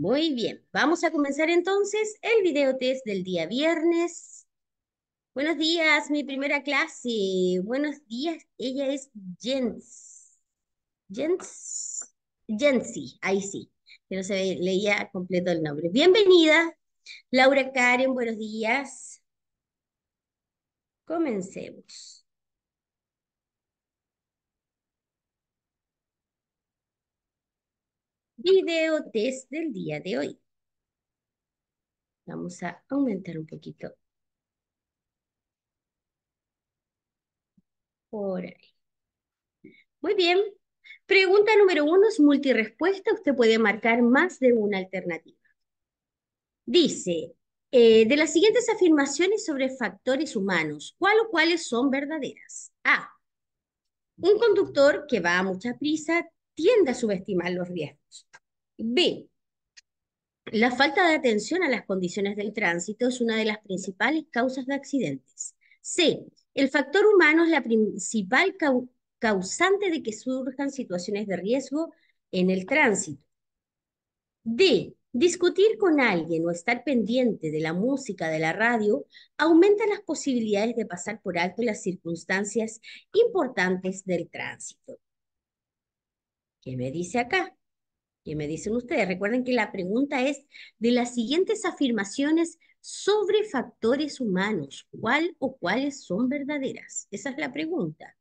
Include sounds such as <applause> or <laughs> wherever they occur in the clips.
Muy bien, vamos a comenzar entonces el video test del día viernes. Buenos días, mi primera clase. Buenos días, ella es Jens. Jens. Jensi, ahí sí, que no se leía completo el nombre. Bienvenida, Laura Karen, buenos días. Comencemos. video test del día de hoy. Vamos a aumentar un poquito. Por ahí. Muy bien. Pregunta número uno es multirespuesta. Usted puede marcar más de una alternativa. Dice, eh, de las siguientes afirmaciones sobre factores humanos, ¿cuál o cuáles son verdaderas? A. Un conductor que va a mucha prisa tiende a subestimar los riesgos. B. La falta de atención a las condiciones del tránsito es una de las principales causas de accidentes. C. El factor humano es la principal causante de que surjan situaciones de riesgo en el tránsito. D. Discutir con alguien o estar pendiente de la música de la radio aumenta las posibilidades de pasar por alto las circunstancias importantes del tránsito. ¿Qué me dice acá? ¿Qué me dicen ustedes? Recuerden que la pregunta es de las siguientes afirmaciones sobre factores humanos, ¿cuál o cuáles son verdaderas? Esa es la pregunta.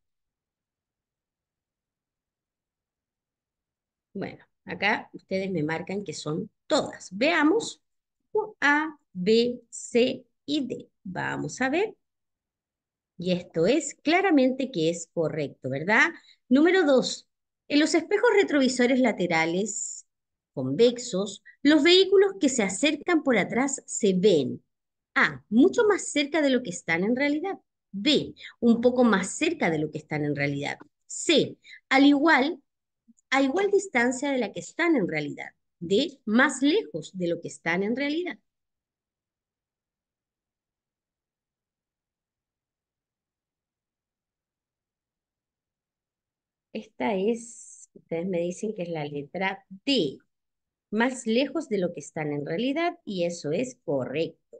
Bueno, acá ustedes me marcan que son todas. Veamos A, B, C y D. Vamos a ver. Y esto es claramente que es correcto, ¿verdad? Número dos, en los espejos retrovisores laterales, convexos, los vehículos que se acercan por atrás se ven. A. Ah, mucho más cerca de lo que están en realidad. B. Un poco más cerca de lo que están en realidad. C. Al igual, a igual distancia de la que están en realidad. D. Más lejos de lo que están en realidad. Esta es Ustedes me dicen que es la letra D, más lejos de lo que están en realidad y eso es correcto.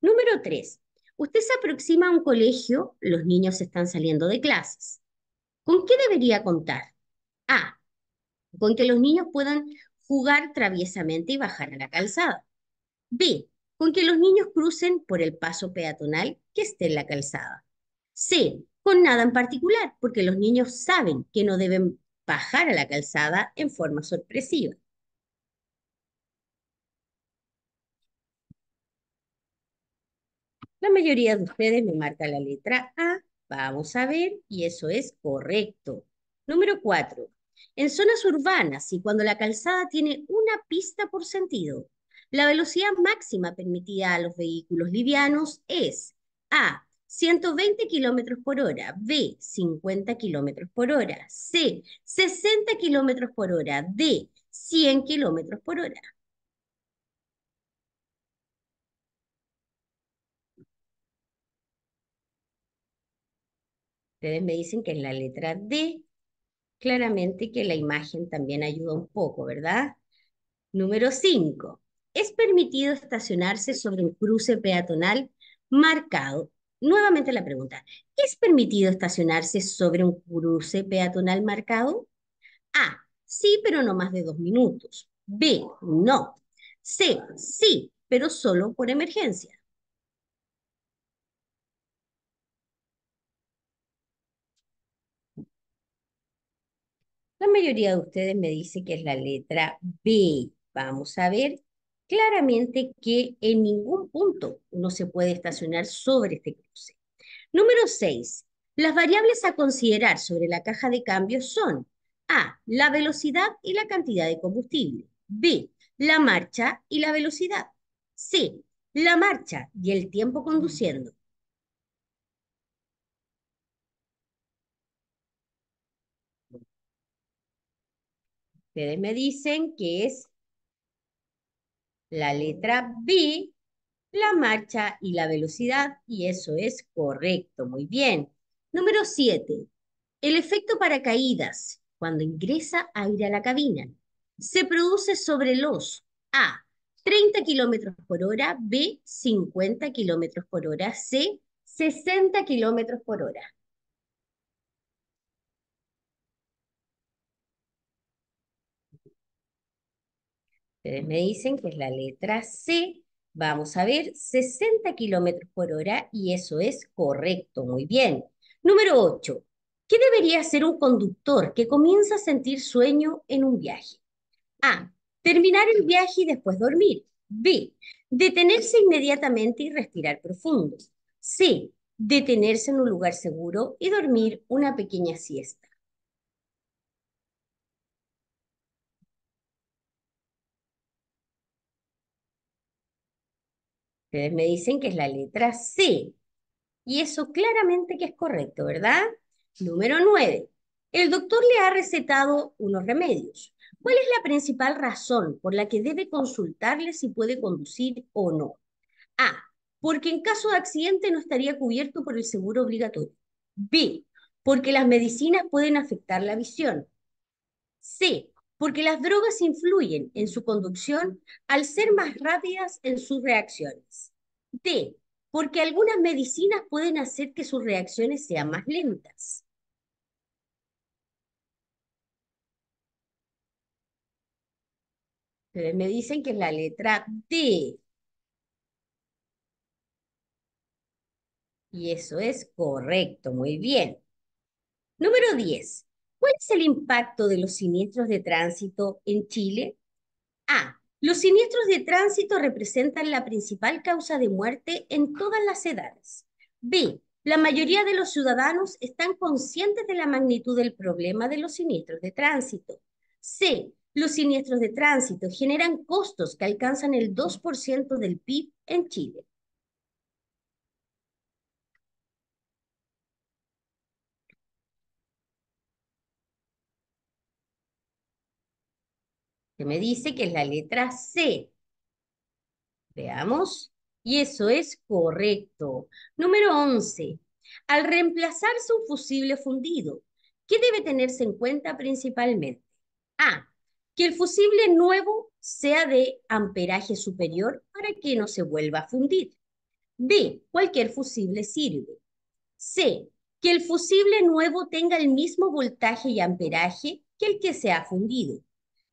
Número 3. Usted se aproxima a un colegio, los niños están saliendo de clases. ¿Con qué debería contar? A. Con que los niños puedan jugar traviesamente y bajar a la calzada. B. Con que los niños crucen por el paso peatonal que esté en la calzada. C. Con nada en particular, porque los niños saben que no deben bajar a la calzada en forma sorpresiva. La mayoría de ustedes me marca la letra A. Vamos a ver, y eso es correcto. Número 4. En zonas urbanas y cuando la calzada tiene una pista por sentido, la velocidad máxima permitida a los vehículos livianos es A, 120 kilómetros por hora, B, 50 kilómetros por hora, C, 60 kilómetros por hora, D, 100 kilómetros por hora. Ustedes me dicen que es la letra D. Claramente que la imagen también ayuda un poco, ¿verdad? Número 5. Es permitido estacionarse sobre un cruce peatonal marcado Nuevamente la pregunta, ¿es permitido estacionarse sobre un cruce peatonal marcado? A, sí, pero no más de dos minutos. B, no. C, sí, pero solo por emergencia. La mayoría de ustedes me dice que es la letra B. Vamos a ver claramente que en ningún punto uno se puede estacionar sobre este cruce. Número 6. Las variables a considerar sobre la caja de cambios son A. La velocidad y la cantidad de combustible. B. La marcha y la velocidad. C. La marcha y el tiempo conduciendo. Ustedes me dicen que es la letra B, la marcha y la velocidad, y eso es correcto, muy bien. Número 7. El efecto paracaídas, cuando ingresa aire a la cabina, se produce sobre los A. 30 km por hora, B, 50 km por hora, C, 60 km por hora. Ustedes me dicen que es la letra C. Vamos a ver, 60 kilómetros por hora y eso es correcto, muy bien. Número 8. ¿Qué debería hacer un conductor que comienza a sentir sueño en un viaje? A. Terminar el viaje y después dormir. B. Detenerse inmediatamente y respirar profundo. C. Detenerse en un lugar seguro y dormir una pequeña siesta. Ustedes me dicen que es la letra C. Y eso claramente que es correcto, ¿verdad? Número 9. El doctor le ha recetado unos remedios. ¿Cuál es la principal razón por la que debe consultarle si puede conducir o no? A. Porque en caso de accidente no estaría cubierto por el seguro obligatorio. B. Porque las medicinas pueden afectar la visión. C porque las drogas influyen en su conducción al ser más rápidas en sus reacciones. D, porque algunas medicinas pueden hacer que sus reacciones sean más lentas. Ustedes me dicen que es la letra D. Y eso es correcto, muy bien. Número 10. ¿Cuál es el impacto de los siniestros de tránsito en Chile? A. Los siniestros de tránsito representan la principal causa de muerte en todas las edades. B. La mayoría de los ciudadanos están conscientes de la magnitud del problema de los siniestros de tránsito. C. Los siniestros de tránsito generan costos que alcanzan el 2% del PIB en Chile. que me dice que es la letra C. Veamos. Y eso es correcto. Número 11. Al reemplazarse un fusible fundido, ¿qué debe tenerse en cuenta principalmente? A. Que el fusible nuevo sea de amperaje superior para que no se vuelva a fundir. B. Cualquier fusible sirve. C. Que el fusible nuevo tenga el mismo voltaje y amperaje que el que se ha fundido.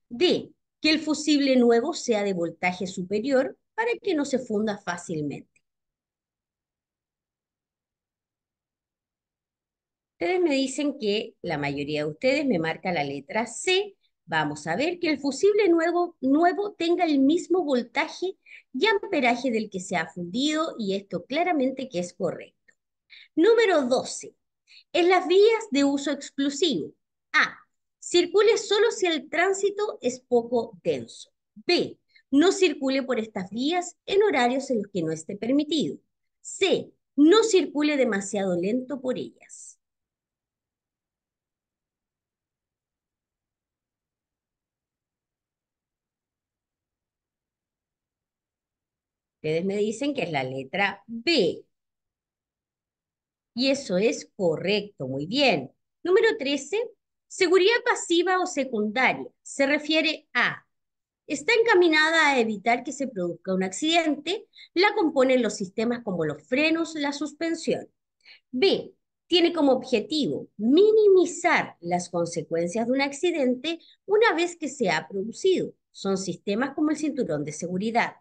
D que el fusible nuevo sea de voltaje superior para que no se funda fácilmente. Ustedes me dicen que la mayoría de ustedes me marca la letra C. Vamos a ver que el fusible nuevo, nuevo tenga el mismo voltaje y amperaje del que se ha fundido y esto claramente que es correcto. Número 12. En las vías de uso exclusivo. A. Circule solo si el tránsito es poco denso. B. No circule por estas vías en horarios en los que no esté permitido. C. No circule demasiado lento por ellas. Ustedes me dicen que es la letra B. Y eso es correcto, muy bien. Número 13, Seguridad pasiva o secundaria se refiere a, está encaminada a evitar que se produzca un accidente, la componen los sistemas como los frenos, la suspensión. B, tiene como objetivo minimizar las consecuencias de un accidente una vez que se ha producido. Son sistemas como el cinturón de seguridad.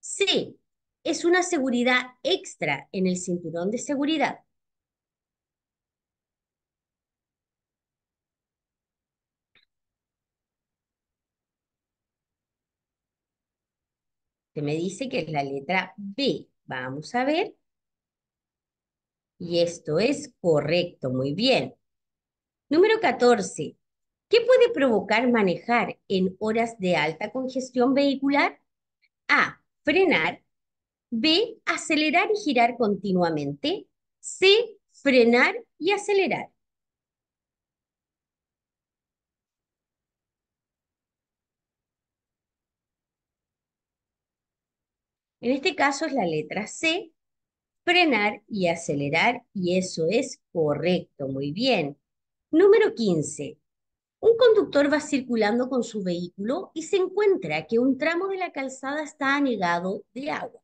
C, es una seguridad extra en el cinturón de seguridad. me dice que es la letra B. Vamos a ver. Y esto es correcto, muy bien. Número 14. ¿Qué puede provocar manejar en horas de alta congestión vehicular? A. Frenar. B. Acelerar y girar continuamente. C. Frenar y acelerar. En este caso es la letra C, frenar y acelerar, y eso es correcto, muy bien. Número 15. Un conductor va circulando con su vehículo y se encuentra que un tramo de la calzada está anegado de agua.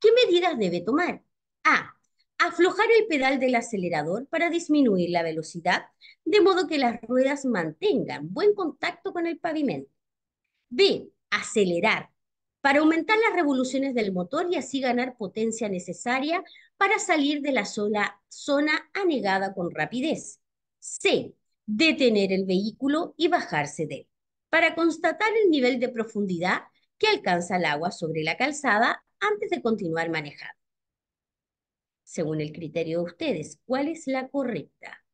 ¿Qué medidas debe tomar? A. Aflojar el pedal del acelerador para disminuir la velocidad, de modo que las ruedas mantengan buen contacto con el pavimento. B. Acelerar para aumentar las revoluciones del motor y así ganar potencia necesaria para salir de la sola zona anegada con rapidez. C. Detener el vehículo y bajarse de él, para constatar el nivel de profundidad que alcanza el agua sobre la calzada antes de continuar manejando. Según el criterio de ustedes, ¿cuál es la correcta?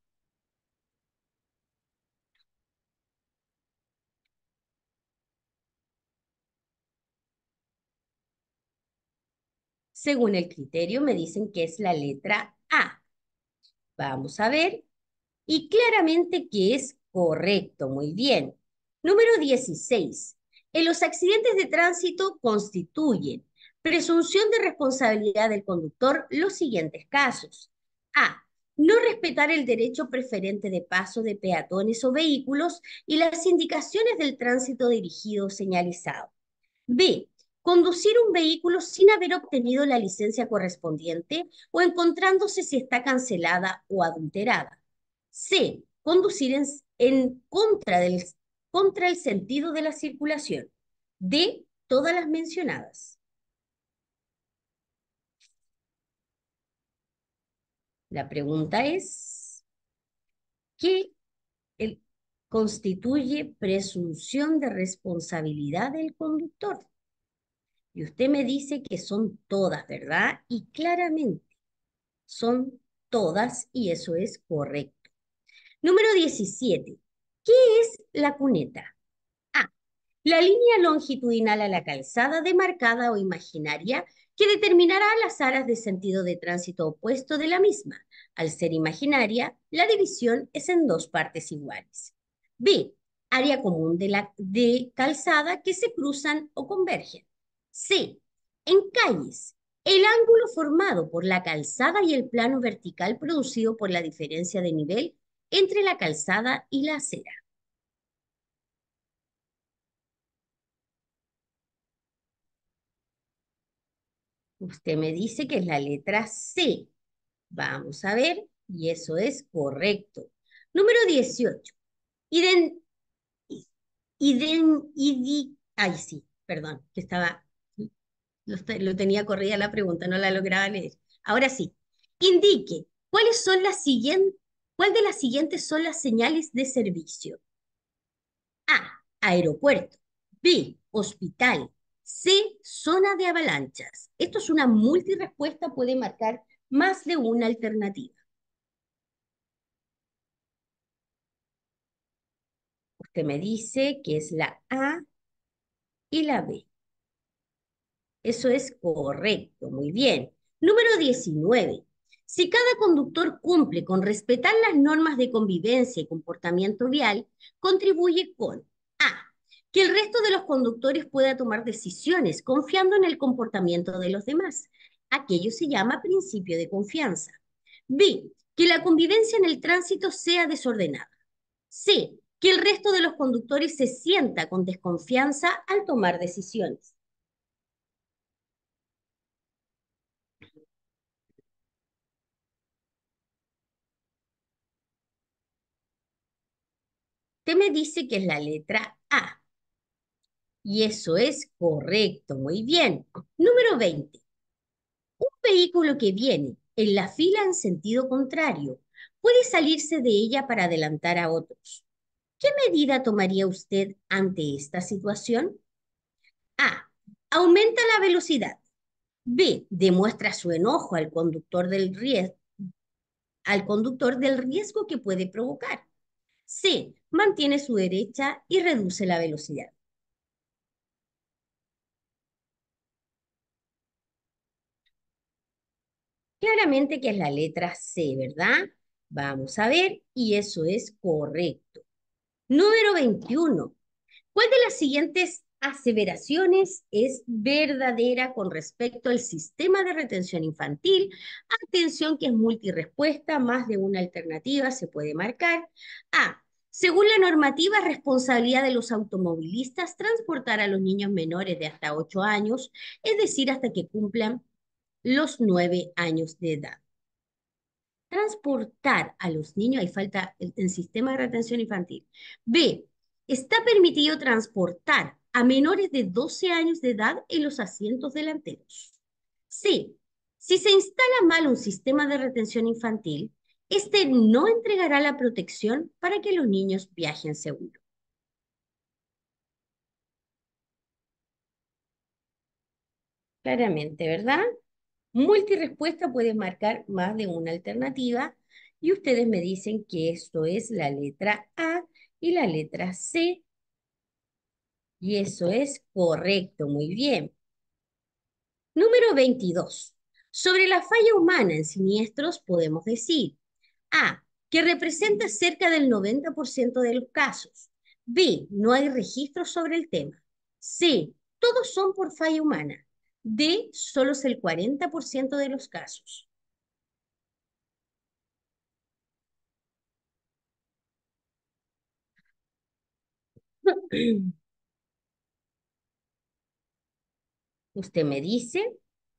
Según el criterio me dicen que es la letra A. Vamos a ver. Y claramente que es correcto, muy bien. Número 16. En eh, los accidentes de tránsito constituyen presunción de responsabilidad del conductor los siguientes casos. A. No respetar el derecho preferente de paso de peatones o vehículos y las indicaciones del tránsito dirigido o señalizado. B conducir un vehículo sin haber obtenido la licencia correspondiente o encontrándose si está cancelada o adulterada. C. Conducir en, contra, del, contra el sentido de la circulación. D. Todas las mencionadas. La pregunta es, ¿qué constituye presunción de responsabilidad del conductor? Y usted me dice que son todas, ¿verdad? Y claramente, son todas y eso es correcto. Número 17. ¿Qué es la cuneta? A. La línea longitudinal a la calzada demarcada o imaginaria que determinará las áreas de sentido de tránsito opuesto de la misma. Al ser imaginaria, la división es en dos partes iguales. B. Área común de, la, de calzada que se cruzan o convergen. C. En calles, el ángulo formado por la calzada y el plano vertical producido por la diferencia de nivel entre la calzada y la acera. Usted me dice que es la letra C. Vamos a ver, y eso es correcto. Número 18. Iden, iden, ay, sí, perdón, que estaba lo, tenía corrida la pregunta, no la lograba leer. Ahora sí, indique cuáles son las siguientes, cuál de las siguientes son las señales de servicio. A, aeropuerto. B, hospital. C, zona de avalanchas. Esto es una multirespuesta, puede marcar más de una alternativa. Usted me dice que es la A y la B. Eso es correcto, muy bien. Número 19. Si cada conductor cumple con respetar las normas de convivencia y comportamiento vial, contribuye con A. Que el resto de los conductores pueda tomar decisiones confiando en el comportamiento de los demás. Aquello se llama principio de confianza. B. Que la convivencia en el tránsito sea desordenada. C. Que el resto de los conductores se sienta con desconfianza al tomar decisiones. Usted me dice que es la letra A. Y eso es correcto, muy bien. Número 20. Un vehículo que viene en la fila en sentido contrario puede salirse de ella para adelantar a otros. ¿Qué medida tomaría usted ante esta situación? A. Aumenta la velocidad. B. Demuestra su enojo al conductor del riesgo, al conductor del riesgo que puede provocar. C. Mantiene su derecha y reduce la velocidad. Claramente que es la letra C, ¿verdad? Vamos a ver, y eso es correcto. Número 21. ¿Cuál de las siguientes aseveraciones es verdadera con respecto al sistema de retención infantil. Atención que es multirespuesta, más de una alternativa se puede marcar. A. Según la normativa, responsabilidad de los automovilistas transportar a los niños menores de hasta 8 años, es decir, hasta que cumplan los 9 años de edad. Transportar a los niños, hay falta en sistema de retención infantil. B. Está permitido transportar a menores de 12 años de edad en los asientos delanteros. Sí, Si se instala mal un sistema de retención infantil, este no entregará la protección para que los niños viajen seguro. Claramente, ¿verdad? Multirespuesta puede marcar más de una alternativa y ustedes me dicen que esto es la letra A y la letra C y eso es correcto, muy bien. Número 22. Sobre la falla humana en siniestros podemos decir A. Que representa cerca del 90% de los casos. B. No hay registros sobre el tema. C. Todos son por falla humana. D. Solo es el 40% de los casos. <clears throat> Usted me dice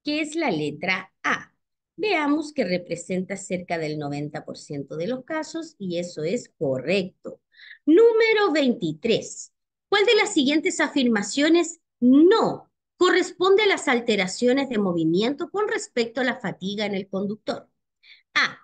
que es la letra A. Veamos que representa cerca del 90% de los casos y eso es correcto. Número 23. ¿Cuál de las siguientes afirmaciones no corresponde a las alteraciones de movimiento con respecto a la fatiga en el conductor? A.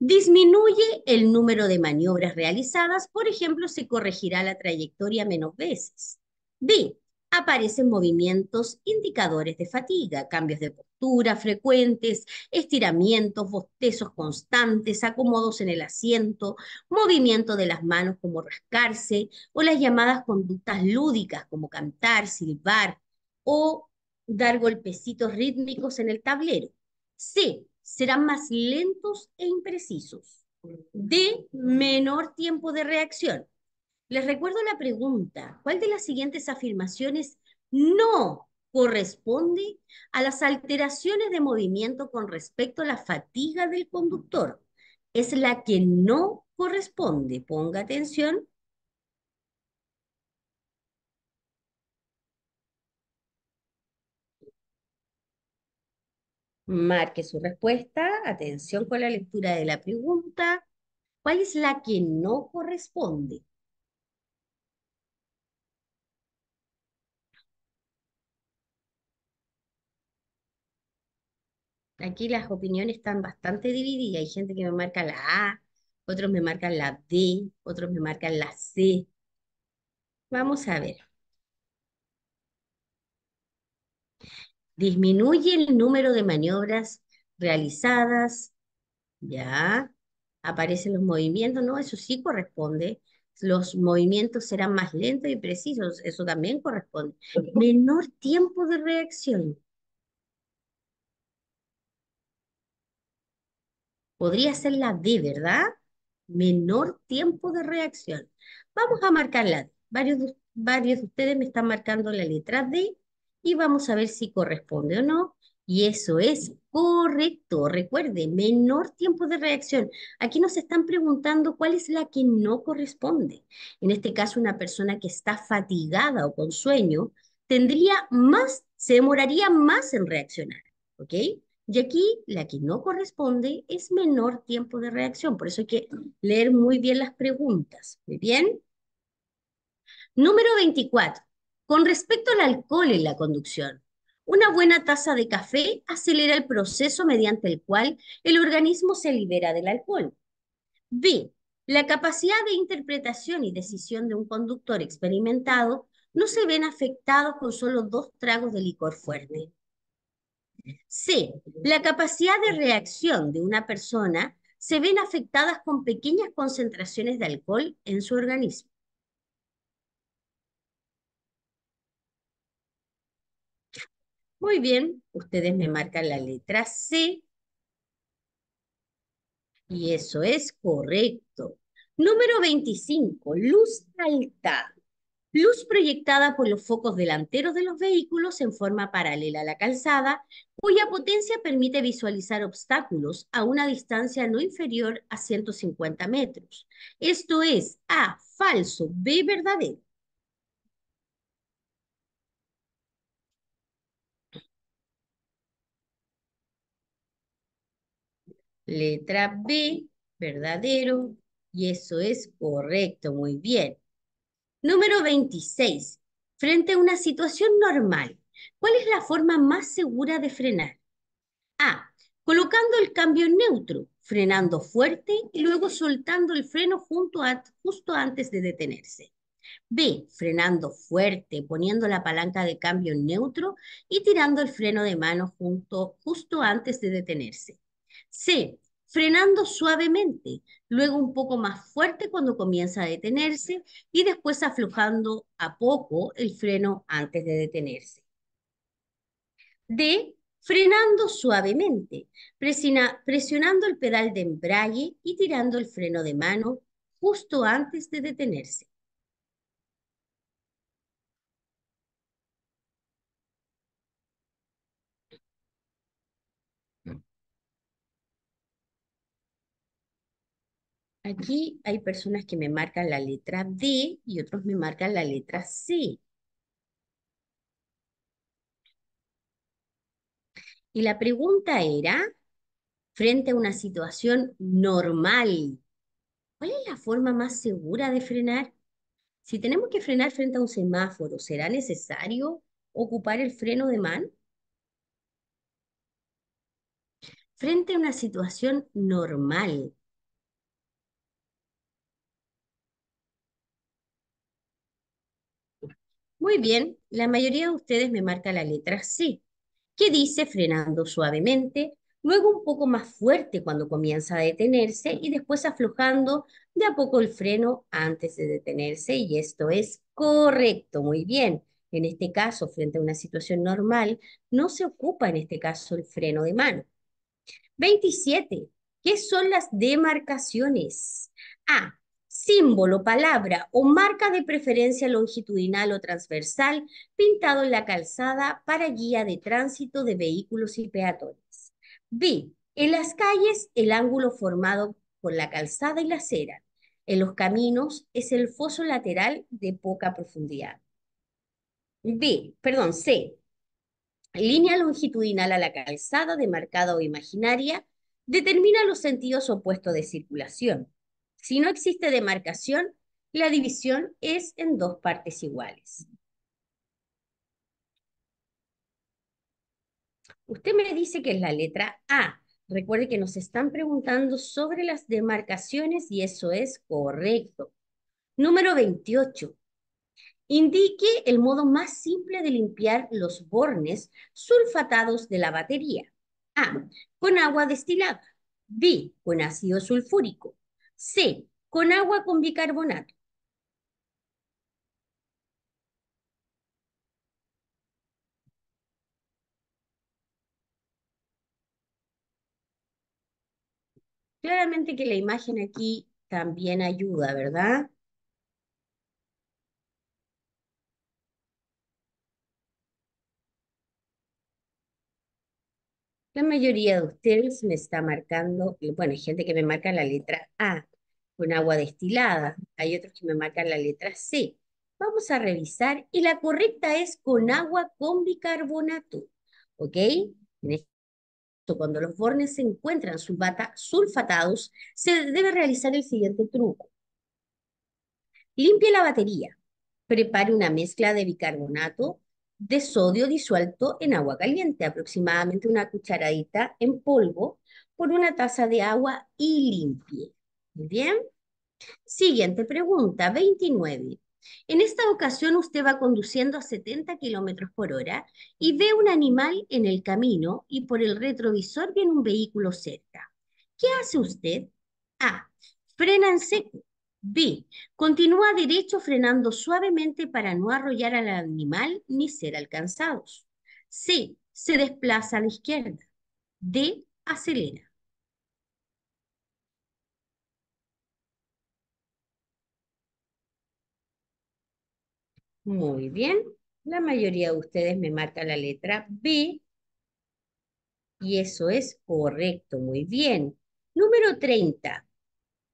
Disminuye el número de maniobras realizadas, por ejemplo, se corregirá la trayectoria menos veces. B aparecen movimientos indicadores de fatiga, cambios de postura frecuentes, estiramientos, bostezos constantes, acomodos en el asiento, movimiento de las manos como rascarse o las llamadas conductas lúdicas como cantar, silbar o dar golpecitos rítmicos en el tablero. C. Serán más lentos e imprecisos. D. Menor tiempo de reacción. Les recuerdo la pregunta, ¿cuál de las siguientes afirmaciones no corresponde a las alteraciones de movimiento con respecto a la fatiga del conductor? Es la que no corresponde, ponga atención. Marque su respuesta, atención con la lectura de la pregunta. ¿Cuál es la que no corresponde? Aquí las opiniones están bastante divididas. Hay gente que me marca la A, otros me marcan la D, otros me marcan la C. Vamos a ver. Disminuye el número de maniobras realizadas. Ya. Aparecen los movimientos. No, eso sí corresponde. Los movimientos serán más lentos y precisos. Eso también corresponde. Menor tiempo de reacción. Podría ser la D, ¿verdad? Menor tiempo de reacción. Vamos a marcar la D. Varios varios de ustedes me están marcando la letra D y vamos a ver si corresponde o no. Y eso es correcto. Recuerde, menor tiempo de reacción. Aquí nos están preguntando cuál es la que no corresponde. En este caso, una persona que está fatigada o con sueño tendría más, se demoraría más en reaccionar. ¿Ok? Y aquí la que no corresponde es menor tiempo de reacción. Por eso hay que leer muy bien las preguntas. bien. Número 24. Con respecto al alcohol en la conducción, una buena taza de café acelera el proceso mediante el cual el organismo se libera del alcohol. B. La capacidad de interpretación y decisión de un conductor experimentado no se ven afectados con solo dos tragos de licor fuerte. C. La capacidad de reacción de una persona se ven afectadas con pequeñas concentraciones de alcohol en su organismo. Muy bien, ustedes me marcan la letra C. Y eso es correcto. Número 25, luz alta luz proyectada por los focos delanteros de los vehículos en forma paralela a la calzada, cuya potencia permite visualizar obstáculos a una distancia no inferior a 150 metros. Esto es A, falso, B, verdadero. Letra B, verdadero, y eso es correcto, muy bien. Número 26. Frente a una situación normal, ¿cuál es la forma más segura de frenar? A. Colocando el cambio en neutro, frenando fuerte y luego soltando el freno junto a, justo antes de detenerse. B. Frenando fuerte, poniendo la palanca de cambio en neutro y tirando el freno de mano junto, justo antes de detenerse. C frenando suavemente, luego un poco más fuerte cuando comienza a detenerse y después aflojando a poco el freno antes de detenerse. D. Frenando suavemente, presionando el pedal de embrague y tirando el freno de mano justo antes de detenerse. Aquí hay personas que me marcan la letra D y otros me marcan la letra C. Y la pregunta era, frente a una situación normal, ¿cuál es la forma más segura de frenar? Si tenemos que frenar frente a un semáforo, ¿será necesario ocupar el freno de mano? Frente a una situación normal, Muy bien, la mayoría de ustedes me marca la letra C, que dice frenando suavemente, luego un poco más fuerte cuando comienza a detenerse y después aflojando de a poco el freno antes de detenerse y esto es correcto, muy bien. En este caso, frente a una situación normal, no se ocupa en este caso el freno de mano. 27. ¿Qué son las demarcaciones? A símbolo, palabra o marca de preferencia longitudinal o transversal pintado en la calzada para guía de tránsito de vehículos y peatones. B. En las calles, el ángulo formado por la calzada y la acera. En los caminos es el foso lateral de poca profundidad. B, perdón, C. Línea longitudinal a la calzada, demarcada o imaginaria, determina los sentidos opuestos de circulación. Si no existe demarcación, la división es en dos partes iguales. Usted me dice que es la letra A. Recuerde que nos están preguntando sobre las demarcaciones y eso es correcto. Número 28. Indique el modo más simple de limpiar los bornes sulfatados de la batería. A. Con agua destilada. B. Con ácido sulfúrico. Sí, Con agua con bicarbonato. Claramente que la imagen aquí también ayuda, ¿verdad? La mayoría de ustedes me está marcando, bueno, hay gente que me marca la letra A con agua destilada, hay otros que me marcan la letra C. Vamos a revisar y la correcta es con agua con bicarbonato, ¿ok? En este cuando los bornes se encuentran sulfatados, se debe realizar el siguiente truco. Limpie la batería, prepare una mezcla de bicarbonato de sodio disuelto en agua caliente, aproximadamente una cucharadita en polvo por una taza de agua y limpie. bien. Siguiente pregunta, 29. En esta ocasión usted va conduciendo a 70 kilómetros por hora y ve un animal en el camino y por el retrovisor viene un vehículo cerca. ¿Qué hace usted? A. Frena en seco. B. Continúa derecho frenando suavemente para no arrollar al animal ni ser alcanzados. C. Se desplaza a la izquierda. D. Acelera. Muy bien. La mayoría de ustedes me mata la letra B. Y eso es correcto. Muy bien. Número 30.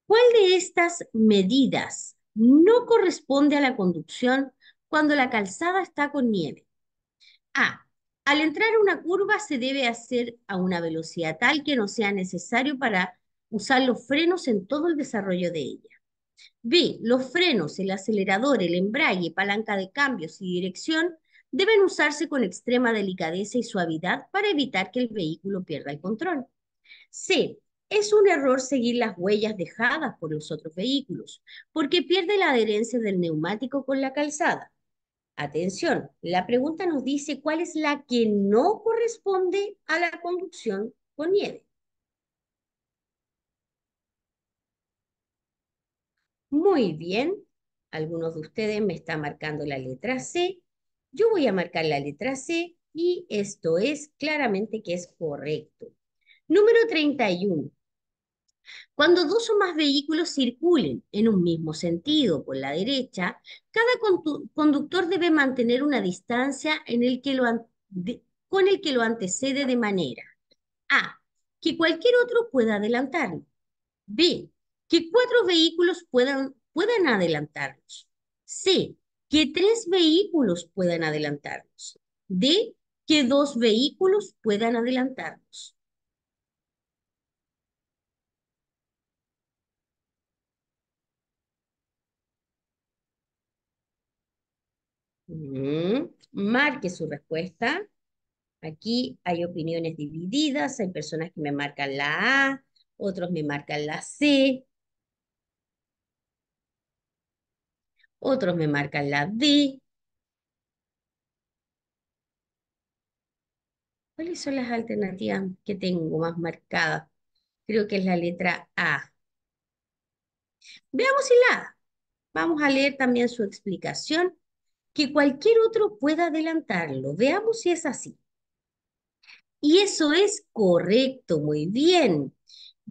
¿Cuál de estas medidas no corresponde a la conducción cuando la calzada está con nieve? A. Al entrar a una curva se debe hacer a una velocidad tal que no sea necesario para usar los frenos en todo el desarrollo de ella. B. Los frenos, el acelerador, el embrague, palanca de cambios y dirección deben usarse con extrema delicadeza y suavidad para evitar que el vehículo pierda el control. C. Es un error seguir las huellas dejadas por los otros vehículos, porque pierde la adherencia del neumático con la calzada. Atención, la pregunta nos dice cuál es la que no corresponde a la conducción con nieve. Muy bien, algunos de ustedes me están marcando la letra C. Yo voy a marcar la letra C y esto es claramente que es correcto. Número 31. Cuando dos o más vehículos circulen en un mismo sentido por la derecha, cada conductor debe mantener una distancia con el que lo antecede de manera A. Que cualquier otro pueda adelantarlo. B. Que cuatro vehículos puedan, puedan adelantarlos. C. Que tres vehículos puedan adelantarlos. D. Que dos vehículos puedan adelantarlos. Marque su respuesta. Aquí hay opiniones divididas, hay personas que me marcan la A, otros me marcan la C, otros me marcan la D. ¿Cuáles son las alternativas que tengo más marcadas? Creo que es la letra A. Veamos si la A. Vamos a leer también su explicación que cualquier otro pueda adelantarlo. Veamos si es así. Y eso es correcto, muy bien.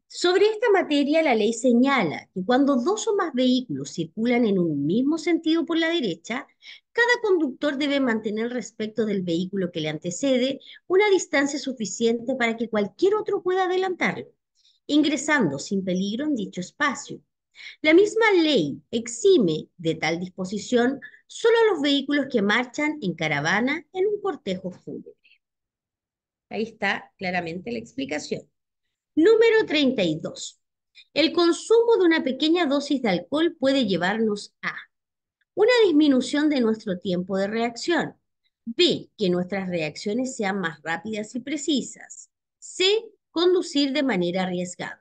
Sobre esta materia, la ley señala que cuando dos o más vehículos circulan en un mismo sentido por la derecha, cada conductor debe mantener respecto del vehículo que le antecede una distancia suficiente para que cualquier otro pueda adelantarlo, ingresando sin peligro en dicho espacio. La misma ley exime de tal disposición solo los vehículos que marchan en caravana en un cortejo fúnebre. Ahí está claramente la explicación. Número 32. El consumo de una pequeña dosis de alcohol puede llevarnos a una disminución de nuestro tiempo de reacción. B. Que nuestras reacciones sean más rápidas y precisas. C. Conducir de manera arriesgada.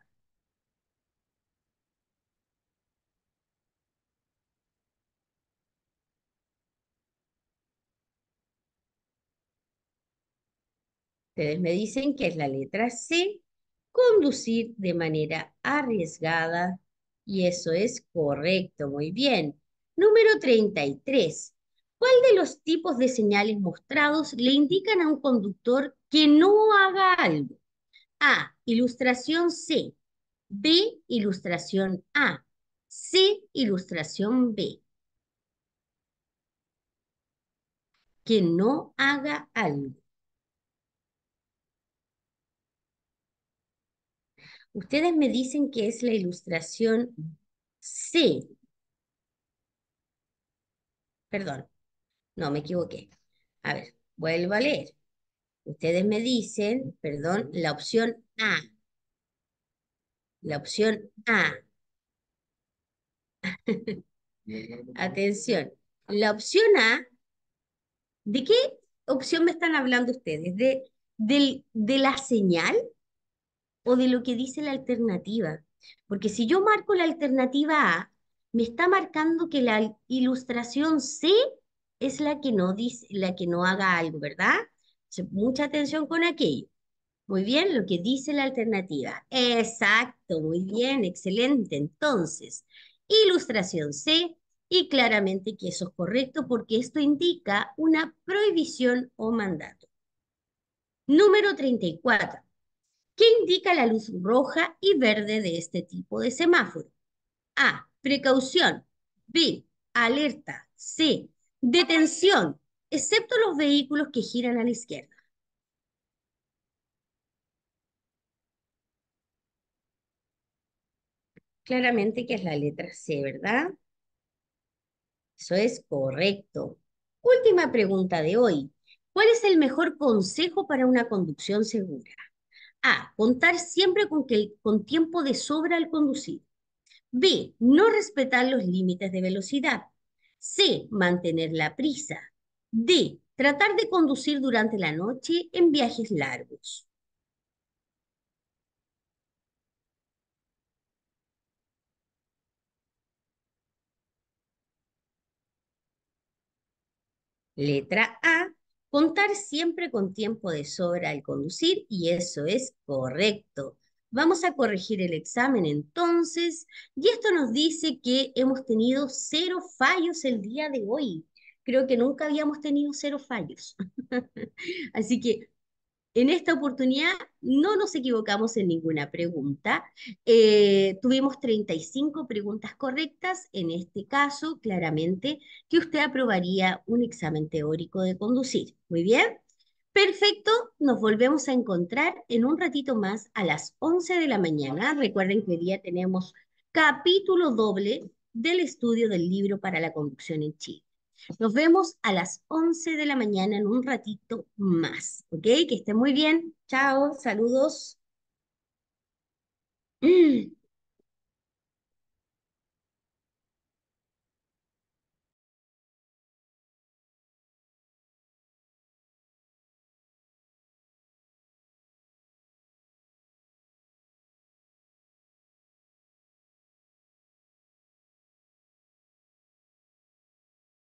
ustedes me dicen que es la letra C, conducir de manera arriesgada, y eso es correcto, muy bien. Número 33. ¿Cuál de los tipos de señales mostrados le indican a un conductor que no haga algo? A. Ilustración C. B. Ilustración A. C. Ilustración B. Que no haga algo. Ustedes me dicen que es la ilustración C. Perdón, no, me equivoqué. A ver, vuelvo a leer. Ustedes me dicen, perdón, la opción A. La opción A. <laughs> Atención. La opción A, ¿de qué opción me están hablando ustedes? ¿De, ¿De la señal? o de lo que dice la alternativa. Porque si yo marco la alternativa A, me está marcando que la ilustración C es la que no dice, la que no haga algo, ¿verdad? mucha atención con aquello. Muy bien, lo que dice la alternativa. Exacto, muy bien, excelente. Entonces, ilustración C, y claramente que eso es correcto porque esto indica una prohibición o mandato. Número 34. ¿Qué indica la luz roja y verde de este tipo de semáforo? A. Precaución. B. Alerta. C. Detención, excepto los vehículos que giran a la izquierda. Claramente que es la letra C, ¿verdad? Eso es correcto. Última pregunta de hoy. ¿Cuál es el mejor consejo para una conducción segura? A. Contar siempre con, que con tiempo de sobra al conducir. B. No respetar los límites de velocidad. C. Mantener la prisa. D. Tratar de conducir durante la noche en viajes largos. Letra A, Contar siempre con tiempo de sobra al conducir y eso es correcto. Vamos a corregir el examen entonces y esto nos dice que hemos tenido cero fallos el día de hoy. Creo que nunca habíamos tenido cero fallos. <laughs> Así que en esta oportunidad no nos equivocamos en ninguna pregunta. Eh, tuvimos 35 preguntas correctas, en este caso, claramente, que usted aprobaría un examen teórico de conducir. Muy bien. Perfecto, nos volvemos a encontrar en un ratito más a las 11 de la mañana. Recuerden que hoy día tenemos capítulo doble del estudio del libro para la conducción en Chile. Nos vemos a las 11 de la mañana en un ratito más, ¿ok? Que estén muy bien. Chao, saludos. Mm.